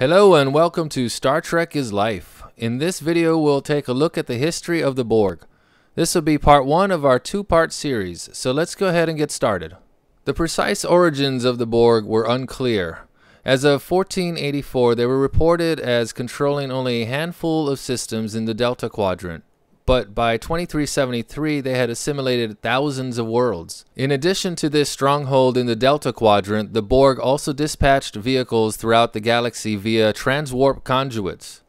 Hello and welcome to Star Trek is Life. In this video we'll take a look at the history of the Borg. This will be part one of our two-part series, so let's go ahead and get started. The precise origins of the Borg were unclear. As of 1484 they were reported as controlling only a handful of systems in the Delta Quadrant but by 2373 they had assimilated thousands of worlds. In addition to this stronghold in the Delta Quadrant, the Borg also dispatched vehicles throughout the galaxy via transwarp conduits.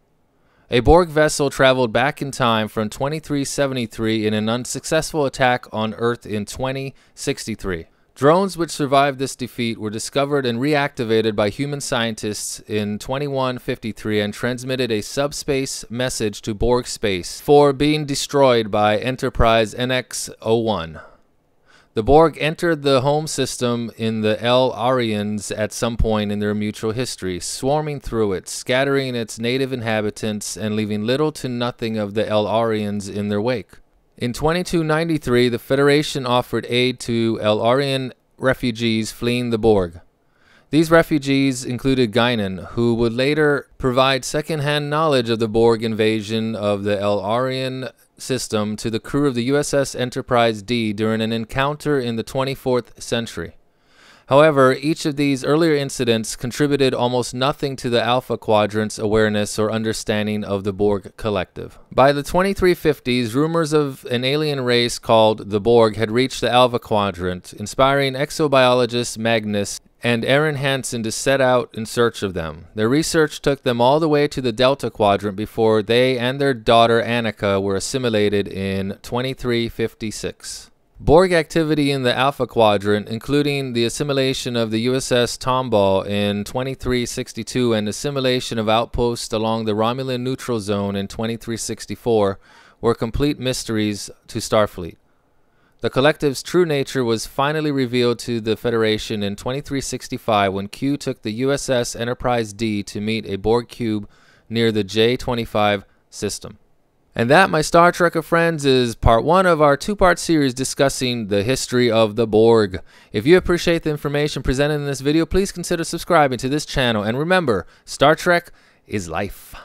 A Borg vessel traveled back in time from 2373 in an unsuccessful attack on Earth in 2063. Drones which survived this defeat were discovered and reactivated by human scientists in 2153 and transmitted a subspace message to Borg Space for being destroyed by Enterprise NX-01. The Borg entered the home system in the El Arians at some point in their mutual history, swarming through it, scattering its native inhabitants, and leaving little to nothing of the El Arians in their wake. In 2293, the Federation offered aid to Elarian refugees fleeing the Borg. These refugees included Guinan, who would later provide secondhand knowledge of the Borg invasion of the Elarian system to the crew of the USS Enterprise D during an encounter in the 24th century. However, each of these earlier incidents contributed almost nothing to the Alpha Quadrant's awareness or understanding of the Borg Collective. By the 2350s, rumors of an alien race called the Borg had reached the Alpha Quadrant, inspiring exobiologist Magnus and Aaron Hansen to set out in search of them. Their research took them all the way to the Delta Quadrant before they and their daughter Annika were assimilated in 2356. Borg activity in the Alpha Quadrant, including the assimilation of the USS Tomball in 2362 and assimilation of outposts along the Romulan neutral zone in 2364, were complete mysteries to Starfleet. The collective's true nature was finally revealed to the Federation in 2365 when Q took the USS Enterprise D to meet a Borg cube near the J 25 system. And that, my Star Trekker friends, is part one of our two part series discussing the history of the Borg. If you appreciate the information presented in this video, please consider subscribing to this channel. And remember, Star Trek is life.